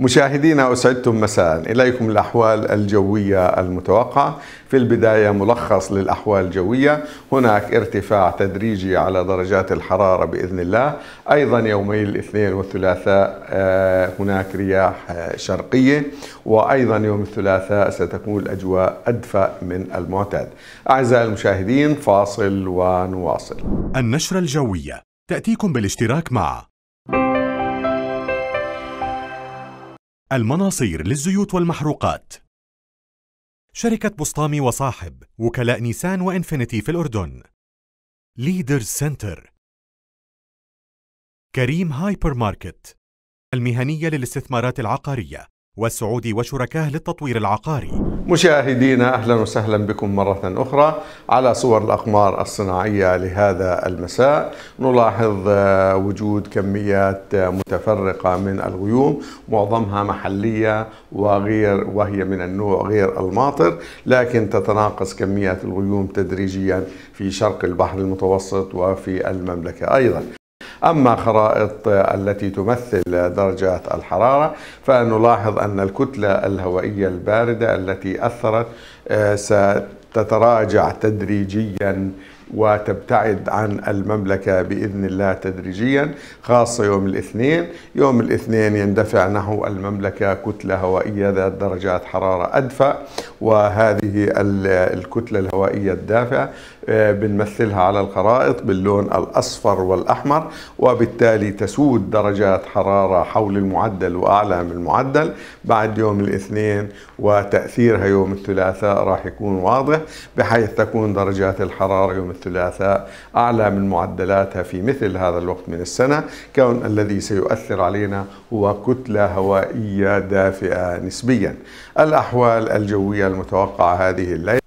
مشاهدينا اسعدتم مساء اليكم الاحوال الجويه المتوقعه في البدايه ملخص للاحوال الجويه هناك ارتفاع تدريجي على درجات الحراره باذن الله ايضا يومي الاثنين والثلاثاء آه، هناك رياح آه، شرقيه وايضا يوم الثلاثاء ستكون الاجواء ادفى من المعتاد اعزائي المشاهدين فاصل ونواصل النشره الجويه تاتيكم بالاشتراك مع المناصير للزيوت والمحروقات شركة بسطامي وصاحب وكلاء نيسان وإنفينيتي في الأردن ليدرز سنتر كريم هايبر ماركت المهنية للاستثمارات العقارية والسعود وشركاه للتطوير العقاري مشاهدينا أهلا وسهلا بكم مرة أخرى على صور الأقمار الصناعية لهذا المساء نلاحظ آه، وجود كميات آه، متفرقة من الغيوم معظمها محلية وغير وهي من النوع غير الماطر لكن تتناقص كميات الغيوم تدريجيا في شرق البحر المتوسط وفي المملكة أيضا أما خرائط التي تمثل درجات الحرارة فنلاحظ أن الكتلة الهوائية الباردة التي أثرت آه، ستتراجع تدريجيا وتبتعد عن المملكة بإذن الله تدريجيا خاصة يوم الاثنين يوم الاثنين يندفع نحو المملكة كتلة هوائية ذات درجات حرارة أدفى وهذه الكتلة الهوائية الدافئة آه، بنمثلها على الخرائط باللون الأصفر والأحمر وبالتالي تسود درجات حرارة حول المعدل وأعلى من المعدل بعد يوم الاثنين وتأثيرها يوم الثلاثاء راح يكون واضح بحيث تكون درجات الحرارة يوم الثلاثاء أعلى من معدلاتها في مثل هذا الوقت من السنة كون الذي سيؤثر علينا هو كتلة هوائية دافئة نسبيا الأحوال الجوية المتوقعة هذه الليلة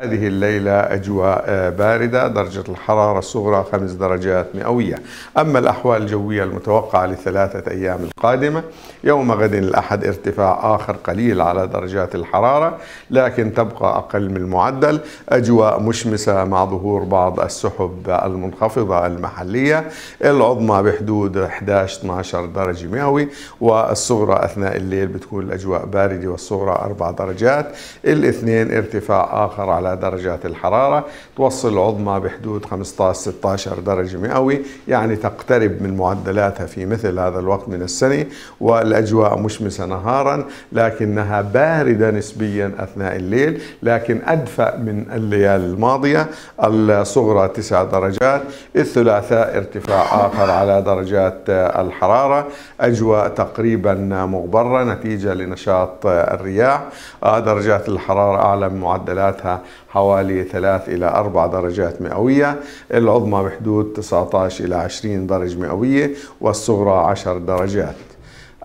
هذه الليلة أجواء باردة درجة الحرارة الصغرى خمس درجات مئوية أما الأحوال الجوية المتوقعة لثلاثة أيام القادمة يوم غد الأحد ارتفاع آخر قليل على درجات الحرارة لكن تبقى أقل من المعدل أجواء مشمسة مع ظهور بعض السحب المنخفضة المحلية العظمى بحدود 11-12 درجة مئوي والصغرى أثناء الليل بتكون الأجواء باردة والصغرى أربع درجات الاثنين ارتفاع آخر على درجات الحرارة توصل العظمى بحدود 15-16 درجة مئوي يعني تقترب من معدلاتها في مثل هذا الوقت من السنة والأجواء مشمسة نهارا لكنها باردة نسبيا أثناء الليل لكن أدفأ من الليالي الماضية الصغرى 9 درجات الثلاثاء ارتفاع آخر على درجات الحرارة أجواء تقريبا مغبرة نتيجة لنشاط الرياح آه، درجات الحرارة أعلى من معدلاتها حوالي 3 إلى 4 درجات مئوية العظمى بحدود 19 إلى 20 درجة مئوية والصغرى 10 درجات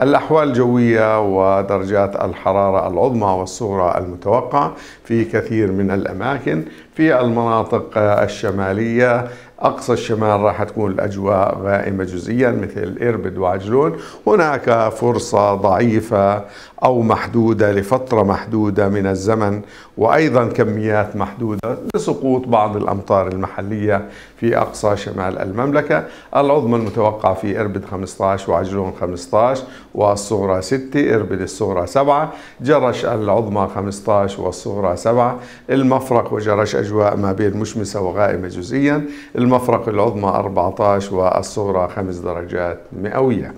الأحوال الجوية ودرجات الحرارة العظمى والصغرى المتوقعة في كثير من الأماكن في المناطق الشمالية أقصى الشمال راح تكون الأجواء غائمة جزئيا مثل إربد وعجلون هناك فرصة ضعيفة أو محدودة لفترة محدودة من الزمن وأيضا كميات محدودة لسقوط بعض الأمطار المحلية في أقصى شمال المملكة العظمى المتوقع في إربد 15 وعجلون 15 والصغرى 6 إربد الصغرى 7 جرش العظمى 15 والصغرى 7 المفرق وجرش أجواء ما بين مشمسة وغائمة جزئيا المفرق المفرق العظمى 14 والصغرى 5 درجات مئوية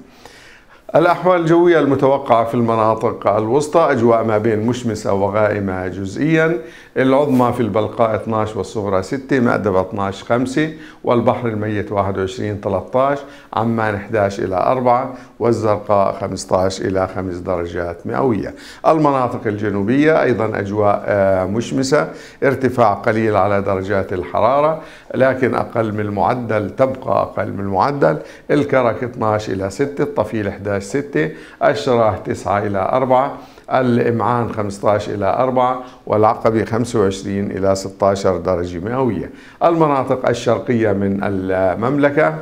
الأحوال الجوية المتوقعة في المناطق الوسطى أجواء ما بين مشمسة وغائمة جزئيا العظمى في البلقاء 12 والصغرى 6 مأدبة 12 5 والبحر الميت 21 13 عمان 11 إلى 4 والزرقاء 15 إلى 5 درجات مئوية المناطق الجنوبية أيضا أجواء آه، مشمسة ارتفاع قليل على درجات الحرارة لكن أقل من المعدل تبقى أقل من المعدل الكرك 12 إلى 6 الطفيل 11 6 الشراح 9 إلى 4 الإمعان 15 إلى 4 والعقبة 25 إلى 16 درجة مئوية المناطق الشرقية من المملكة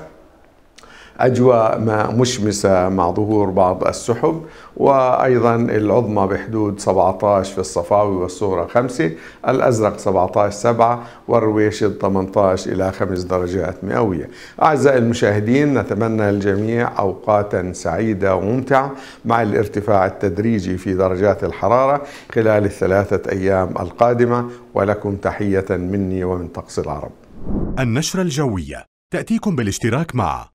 أجواء مشمسة مع ظهور بعض السحب وأيضا العظمى بحدود 17 في الصفاوي والصغرى 5 الأزرق 17 7 والرويشد 18 إلى 5 درجات مئوية أعزائي المشاهدين نتمنى للجميع أوقاتا سعيدة وممتعة مع الارتفاع التدريجي في درجات الحرارة خلال الثلاثة أيام القادمة ولكم تحية مني ومن طقس العرب النشرة الجوية تأتيكم بالاشتراك مع